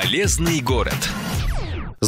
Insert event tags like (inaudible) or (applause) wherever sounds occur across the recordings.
Полезный город.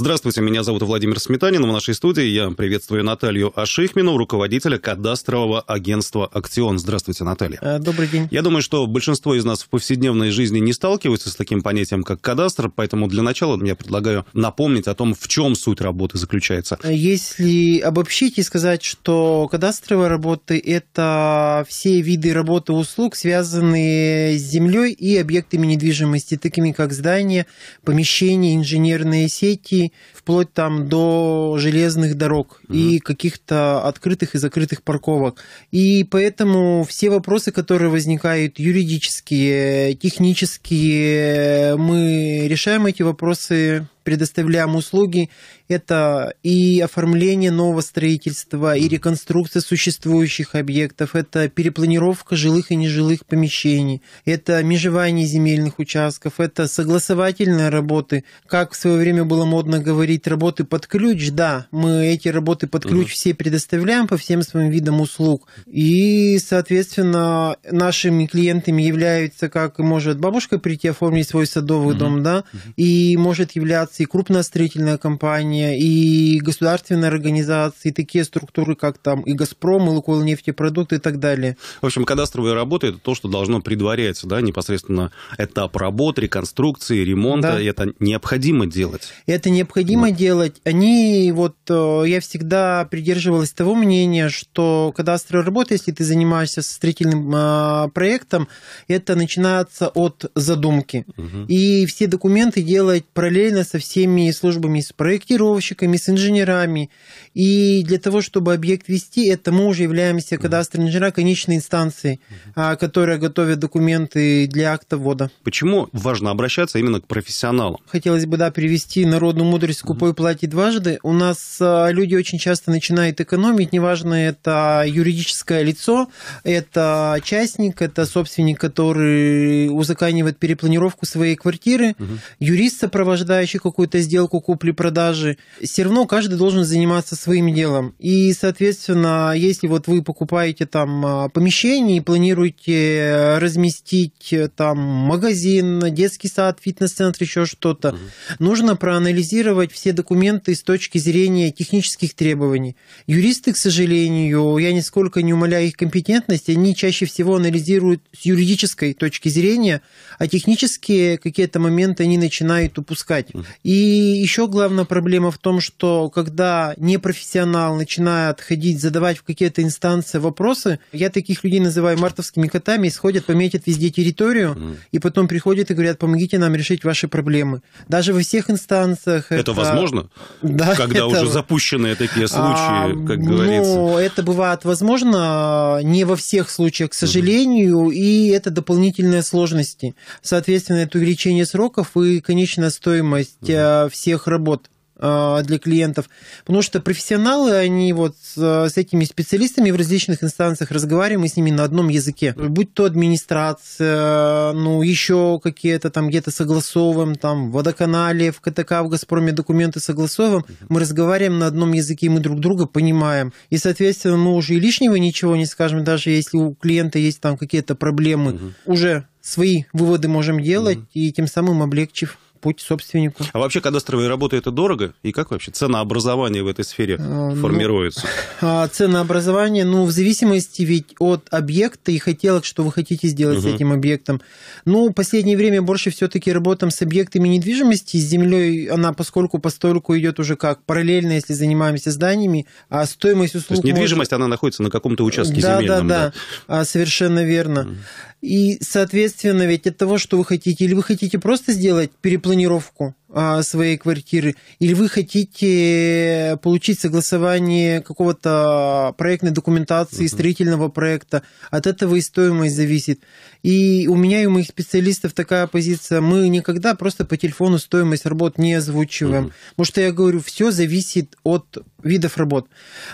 Здравствуйте, меня зовут Владимир Сметанин. В нашей студии я приветствую Наталью Ашихмину, руководителя кадастрового агентства Акцион. Здравствуйте, Наталья. Э, добрый день. Я думаю, что большинство из нас в повседневной жизни не сталкиваются с таким понятием, как кадастр, поэтому для начала я предлагаю напомнить о том, в чем суть работы заключается. Э, если обобщить и сказать, что кадастровые работы – это все виды работы услуг, связанные с землей и объектами недвижимости, такими как здания, помещения, инженерные сети, вплоть там до железных дорог угу. и каких-то открытых и закрытых парковок. И поэтому все вопросы, которые возникают юридические, технические, мы решаем эти вопросы предоставляем услуги, это и оформление нового строительства, и реконструкция существующих объектов, это перепланировка жилых и нежилых помещений, это межевание земельных участков, это согласовательные работы, как в свое время было модно говорить, работы под ключ, да, мы эти работы под ключ все предоставляем по всем своим видам услуг, и, соответственно, нашими клиентами являются, как может бабушка прийти оформить свой садовый дом, да, и может являться организации, крупная строительная компания и государственные организации, такие структуры, как там и «Газпром», и «Лукойл нефтепродукт» и так далее. В общем, кадастровая работа это то, что должно предваряться, да, непосредственно этап работ, реконструкции, ремонта. Да. это необходимо делать. Это необходимо вот. делать. Они, вот, э, я всегда придерживалась того мнения, что кадастровая работа если ты занимаешься строительным а, проектом, это начинается от задумки. Угу. И все документы делать параллельно со всеми службами, с проектировщиками, с инженерами. И для того, чтобы объект вести, это мы уже являемся кадастром инженера конечной инстанции, а, которая готовит документы для акта ввода. Почему важно обращаться именно к профессионалам? Хотелось бы, да, привести народную мудрость «Купой платье дважды». У нас а, люди очень часто начинают экономить, неважно, это юридическое лицо, это частник, это собственник, который узаканивает перепланировку своей квартиры, угу. юрист, сопровождающий какую-то сделку купли-продажи, все равно каждый должен заниматься своим делом. И, соответственно, если вот вы покупаете там а, помещение и планируете разместить э, там магазин, детский сад, фитнес-центр, еще что-то, угу. нужно проанализировать все документы с точки зрения технических требований. Юристы, к сожалению, я нисколько не умоляю их компетентности, они чаще всего анализируют с юридической точки зрения, а технические какие-то моменты они начинают упускать. И еще главная проблема в том, что когда непрофессионал начинает ходить, задавать в какие-то инстанции вопросы, я таких людей называю мартовскими котами, исходят, пометят везде территорию, mm. и потом приходят и говорят, помогите нам решить ваши проблемы. Даже во всех инстанциях... Это, это... возможно? Да. Когда это... уже запущенные такие а, случаи, а, как ну, говорится. Ну, это бывает возможно, а, не во всех случаях, к сожалению, mm. и это дополнительные сложности. Соответственно, это увеличение сроков и конечная стоимость закрытия э, всех работ э, для клиентов, потому что профессионалы, они вот э, с этими специалистами в различных инстанциях разговариваем, мы с ними на одном языке. Будь то администрация, ну, еще какие-то там где-то согласовываем, там, в водоканале, в КТК, в Газпроме документы согласовываем, мы разговариваем на одном языке, мы друг друга понимаем. И, соответственно, мы ну, уже и лишнего ничего не скажем, даже если у клиента есть там какие-то проблемы, угу. уже свои выводы можем делать, угу. и тем самым облегчив путь собственнику. А вообще кадастровые работы это дорого? И как вообще ценообразование в этой сфере а, ну, формируется? Ну, (laughs) ценообразование, ну, в зависимости ведь от объекта и хотелок, что вы хотите сделать угу. с этим объектом. Ну, в последнее время больше все-таки работаем с объектами недвижимости, с землей она поскольку постольку идет уже как параллельно, если занимаемся зданиями, а стоимость услуг... То есть недвижимость, может... она находится на каком-то участке да, земельном. Да, да, да, а, совершенно верно. Угу. И, соответственно, ведь от того, что вы хотите, или вы хотите просто сделать переплату планировку. А, своей квартиры, или вы хотите получить согласование какого-то проектной документации, угу. строительного проекта, от этого и стоимость зависит. И у меня и у моих специалистов такая позиция, мы никогда просто по телефону стоимость работ не озвучиваем, угу. потому что я говорю, все зависит от видов работ.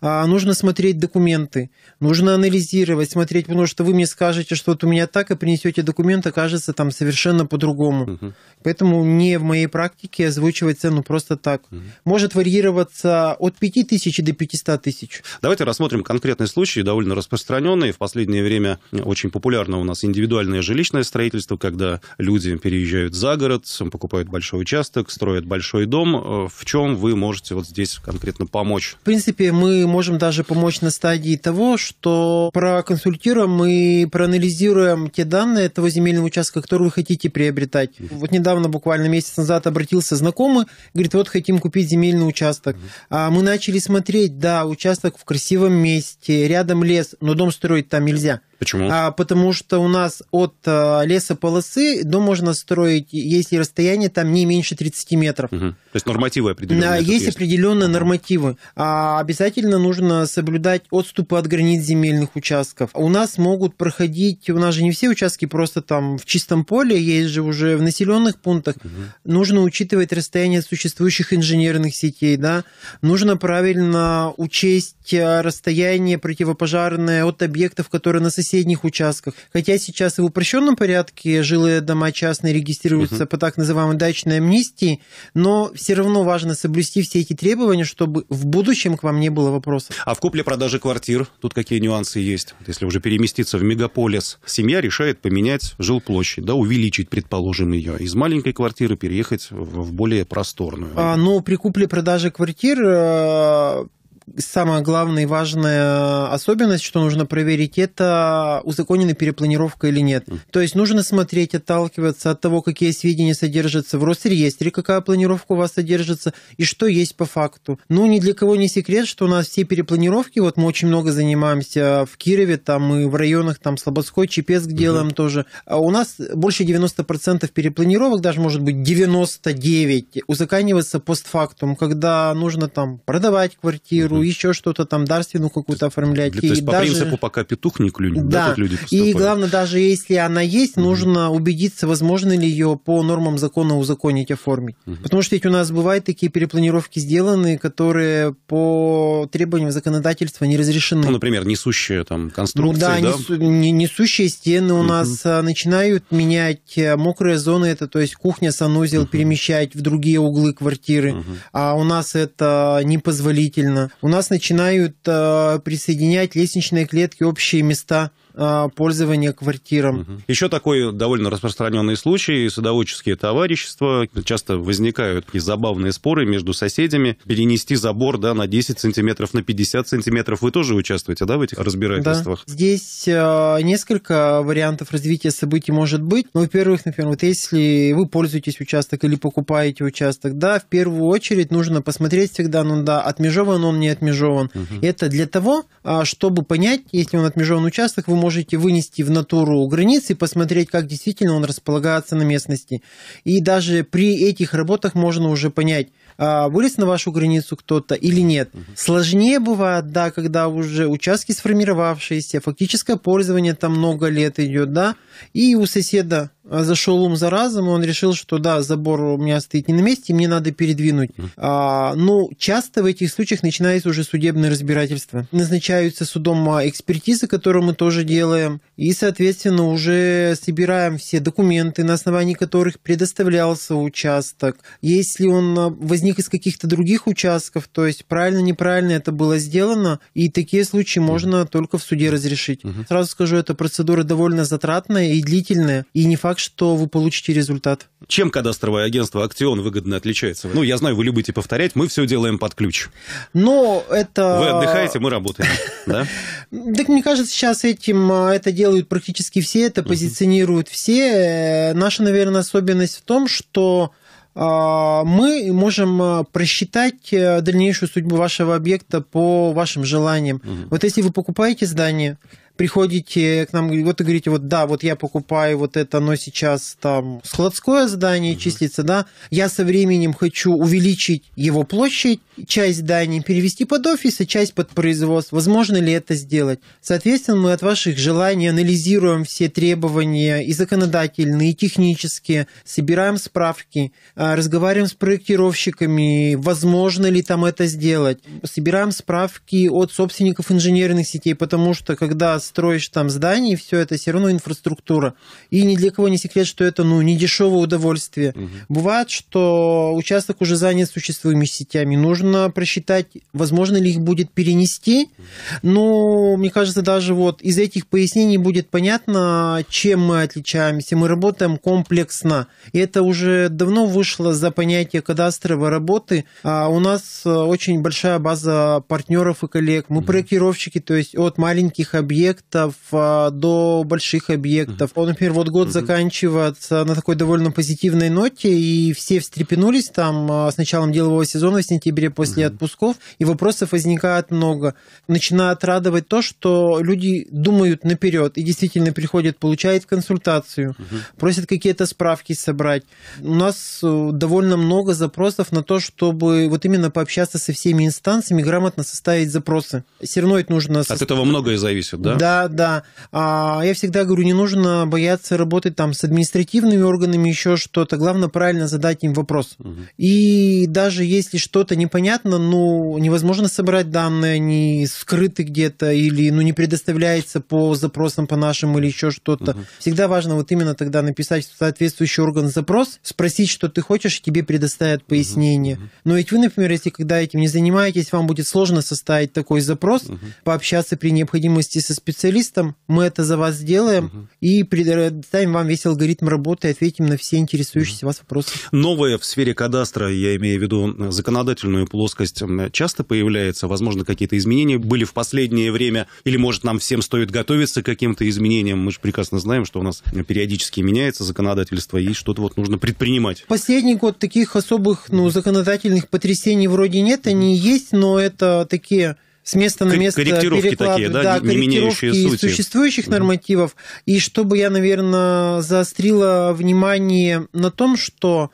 А, нужно смотреть документы, нужно анализировать, смотреть, потому что вы мне скажете, что вот у меня так, и принесете документ, окажется там совершенно по-другому. Угу. Поэтому не в моей практике практике озвучивать цену просто так. Угу. Может варьироваться от 5 тысяч до 500 тысяч. Давайте рассмотрим конкретный случай, довольно распространенный. В последнее время очень популярно у нас индивидуальное жилищное строительство, когда люди переезжают за город, покупают большой участок, строят большой дом. Э, в чем вы можете вот здесь конкретно помочь? В принципе, мы можем даже помочь на стадии того, что проконсультируем и проанализируем те данные этого земельного участка, который вы хотите приобретать. Вот недавно, буквально месяц назад, обратились обратился знакомый, говорит, вот хотим купить земельный участок. А мы начали смотреть, да, участок в красивом месте, рядом лес, но дом строить там нельзя. Почему? А, потому что у нас от а, э, леса дом можно строить, если расстояние там не меньше 30 метров. Угу. То есть нормативы определенные. Да, есть, есть определенные нормативы. А, обязательно нужно соблюдать отступы от границ земельных участков. У нас могут проходить, у нас же не все участки просто там в чистом поле, есть же уже в населенных пунктах. Угу. Нужно учитывать расстояние существующих инженерных сетей, да. Нужно правильно учесть э, расстояние противопожарное от объектов, которые на соседях соседних участках. Хотя сейчас в упрощенном порядке жилые дома частные регистрируются угу. по так называемой дачной амнистии, но все равно важно соблюсти все эти требования, чтобы в будущем к вам не было вопросов. А в купле-продаже квартир тут какие нюансы есть? Если уже переместиться в мегаполис, семья решает поменять жилплощадь, да, увеличить, предположим, ее, из маленькой квартиры переехать в более просторную. А, ну, при купле-продаже квартир э, самая главная и важная особенность, что нужно проверить, это узаконена перепланировка или нет. То есть нужно смотреть, отталкиваться от того, какие сведения содержатся в Росреестре, какая планировка у вас содержится и что есть по факту. Ну, ни для кого не секрет, что у нас все перепланировки, вот мы очень много занимаемся в Кирове, там и в районах, там Слободской, Чепецк делаем угу. тоже. А у нас больше 90% перепланировок, даже может быть 99, узаканивается постфактум, когда нужно там продавать квартиру, угу. еще что-то там, дарственную какую-то оформлять. То есть и по даже... принципу, пока петух не клюнет, да, да люди поступают. И главное, даже если она есть, угу. нужно убедиться, возможно ли ее по нормам закона узаконить, оформить. Угу. Потому что ведь у нас бывают такие перепланировки сделаны, которые по требованиям законодательства не разрешены. Ну, например, несущие там конструкции, ну, да? да? Несу... Несущие стены у угу. нас а, начинают менять э, мокрые зоны, это то есть кухня, санузел, угу. перемещать в другие углы квартиры. Угу. А у нас это непозволительно. У у нас начинают э, присоединять лестничные клетки, общие места – Э, пользования квартирам. Угу. Еще такой довольно распространенный случай – садоводческие товарищества. Ну, часто возникают и забавные споры между соседями. Перенести забор да, на 10 сантиметров, на 50 сантиметров. Вы тоже участвуете да, в этих разбирательствах? Да. Здесь э, несколько вариантов развития событий может быть. Ну, во-первых, например, вот если вы пользуетесь участок или покупаете участок, да, в первую очередь нужно посмотреть всегда, ну да, отмежован он, не отмежован. Угу. Это для того, а, чтобы понять, если он отмежован участок, вы можете можете вынести в натуру границ и посмотреть, как действительно он располагается на местности. И даже при этих работах можно уже понять, а, вылез на вашу границу кто-то или нет. Угу. Сложнее бывает, да, когда уже участки сформировавшиеся, фактическое пользование там много лет идет, да, и у соседа а зашел ум за разом, и он решил, что да, забор у меня стоит не на месте, мне надо передвинуть. Mm. А, ну, часто в этих случаях начинается уже судебное разбирательство. Назначаются судом а, экспертизы, которую мы тоже делаем, и, соответственно, уже собираем все документы, на основании которых предоставлялся участок. Если он а, возник из каких-то других участков, то есть правильно, неправильно это было сделано, и такие случаи mm. можно только в суде разрешить. Mm-hmm. Сразу скажу, эта процедура довольно затратная и длительная, и не факт, что вы получите результат. Чем кадастровое агентство «Актион» выгодно отличается? Ну, я знаю, вы любите повторять, мы все делаем под ключ. Но это... Вы отдыхаете, мы работаем, (laughs) да? Так мне кажется, сейчас этим а, это делают практически все, это позиционируют все. Э, наша, наверное, особенность в том, что а, мы можем а, просчитать э, дальнейшую судьбу вашего объекта по вашим желаниям. Вот если вы покупаете здание, приходите к нам, вот и говорите, вот да, вот я покупаю вот это, но сейчас там складское здание угу. числится, да, я со временем хочу увеличить его площадь, часть здания перевести под офис, а часть под производство. Возможно ли это сделать? Соответственно, мы от ваших желаний анализируем все требования и законодательные, и технические, собираем справки, а, разговариваем с проектировщиками, возможно ли там это сделать, собираем справки от собственников инженерных сетей, потому что когда строишь там здание, и все это все равно инфраструктура. И ни для кого не секрет, что это ну, не дешевое удовольствие. Угу. Бывает, что участок уже занят существующими сетями. Нужно просчитать, возможно ли их будет перенести. Но мне кажется, даже вот из этих пояснений будет понятно, чем мы отличаемся. Мы работаем комплексно. И это уже давно вышло за понятие кадастровой работы. А у нас очень большая база партнеров и коллег. Мы угу. проектировщики, то есть от маленьких объектов объектов а, до больших объектов. Он, например, вот год заканчивается на такой довольно позитивной ноте, и все встрепенулись там а, с началом делового сезона в сентябре после отпусков, и вопросов возникает много. Начинает радовать то, что люди думают наперед и действительно приходят, получают консультацию, просят какие-то справки собрать. У нас э, довольно много запросов на то, чтобы вот именно пообщаться со всеми инстанциями, грамотно составить запросы. Все равно это нужно... От этого многое зависит, да? Да, да, да. А я всегда говорю, не нужно бояться работать там с административными органами, еще что-то. Главное правильно задать им вопрос. Угу. И даже если что-то непонятно, ну, невозможно собрать данные, они скрыты где-то или, ну, не предоставляется по запросам по нашим или еще что-то. Угу. Всегда важно вот именно тогда написать в соответствующий орган запрос, спросить, что ты хочешь, и тебе предоставят пояснение. Угу. Но ведь вы, например, если когда этим не занимаетесь, вам будет сложно составить такой запрос, угу. пообщаться при необходимости со специалистом специалистам, мы это за вас сделаем угу. и предоставим вам весь алгоритм работы и ответим на все интересующиеся угу. вас вопросы. Новое в сфере кадастра, я имею в виду законодательную плоскость, часто появляется, возможно, какие-то изменения были в последнее время, или, может, нам всем стоит готовиться к каким-то изменениям? Мы же прекрасно знаем, что у нас периодически меняется законодательство, и что-то вот нужно предпринимать. Последний год таких особых ну, законодательных потрясений вроде нет, они есть, но это такие с места на место корректировки такие, да, да не меняющие сути. существующих угу. нормативов. И чтобы я, наверное, заострила внимание на том, что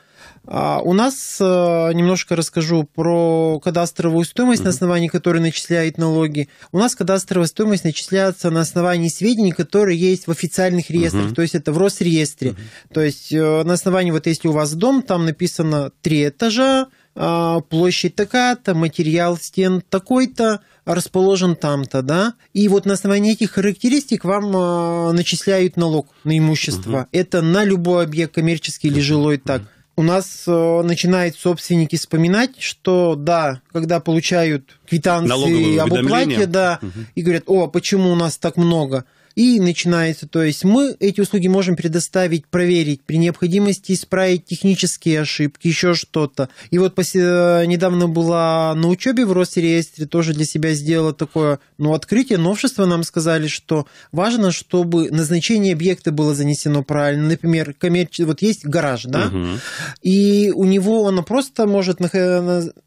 а, у нас а, немножко расскажу про кадастровую стоимость, mm-hmm. на основании которой начисляют налоги. У нас кадастровая стоимость начисляется на основании сведений, которые есть в официальных реестрах, mm-hmm. то есть это в Росреестре. Mm-hmm. То есть э, на основании, вот если у вас дом, там написано три этажа, а, площадь такая-то, материал стен такой-то, расположен там-то, да, и вот на основании этих характеристик вам а, начисляют налог на имущество. Угу. Это на любой объект, коммерческий или жилой, так. У нас а, начинают собственники вспоминать, что да, когда получают квитанции об уплате, да, угу. и говорят, о, почему у нас так много? И начинается, то есть мы эти услуги можем предоставить, проверить, при необходимости исправить технические ошибки, еще что-то. И вот э, недавно была на учебе в Росреестре, тоже для себя сделала такое, ну, открытие, новшество нам сказали, что важно, чтобы назначение объекта было занесено правильно. Например, коммерч... вот есть гараж, да, угу. и у него оно просто может э,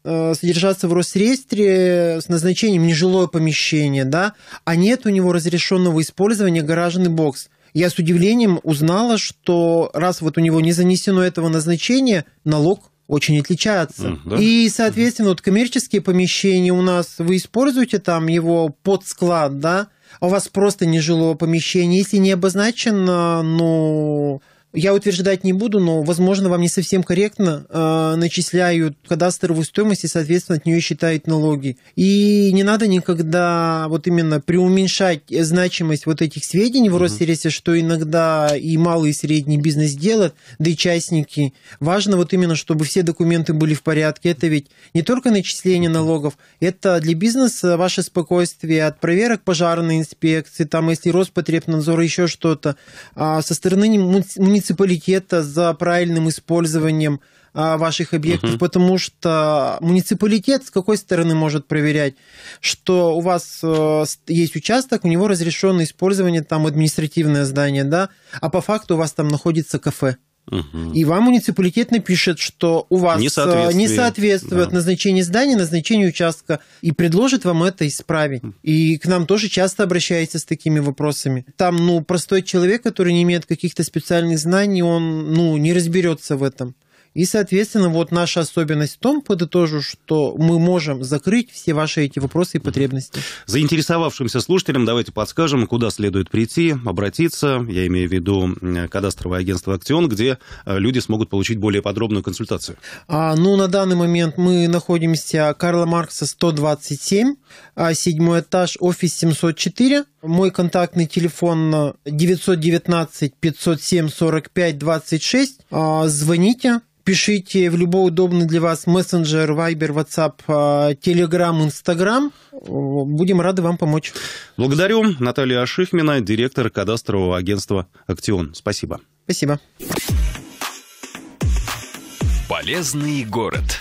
э, содержаться в Росреестре с назначением нежилое помещение, да, а нет у него разрешенного использования исследование «Гаражный бокс», я с удивлением узнала, что раз вот у него не занесено этого назначения, налог очень отличается. Mm, да? И, соответственно, вот коммерческие помещения у нас, вы используете там его под склад, да? А у вас просто нежилое помещение. Если не обозначено, ну, я утверждать не буду, но, возможно, вам не совсем корректно э, начисляют кадастровую стоимость и, соответственно, от нее считают налоги. И не надо никогда вот именно преуменьшать значимость вот этих сведений в угу. Россересе, что иногда и малый и средний бизнес делают, да и частники. Важно вот именно, чтобы все документы были в порядке. Это ведь не только начисление налогов, это для бизнеса ваше спокойствие от проверок пожарной инспекции, там, если Роспотребнадзор, еще что-то, а со стороны муниципального муниципалитета за правильным использованием а, ваших объектов, угу. потому что муниципалитет с какой стороны может проверять, что у вас э, есть участок, у него разрешено использование там административное здание, да, а по факту у вас там находится кафе. И вам муниципалитет напишет, что у вас э, не соответствует, не соответствует да. назначение здания, назначение участка, и предложит вам это исправить. И к нам тоже часто обращаются с такими вопросами. Там, ну, простой человек, который не имеет каких-то специальных знаний, он, ну, не разберется в этом. И, соответственно, вот наша особенность в том, подытожу, что мы можем закрыть все ваши эти вопросы и потребности. Заинтересовавшимся слушателям давайте подскажем, куда следует прийти, обратиться. Я имею в виду кадастровое агентство «Актион», где э, люди смогут получить более подробную консультацию. А, ну, на данный момент мы находимся Карла Маркса 127, а, седьмой этаж, офис 704. Мой контактный телефон 919 507 45 26. А, звоните, пишите в любой удобный для вас мессенджер, Viber, WhatsApp, Telegram, Instagram. Будем рады вам помочь. Благодарю. Наталья Ашихмина, директор кадастрового агентства «Актион». Спасибо. Спасибо. Полезный город.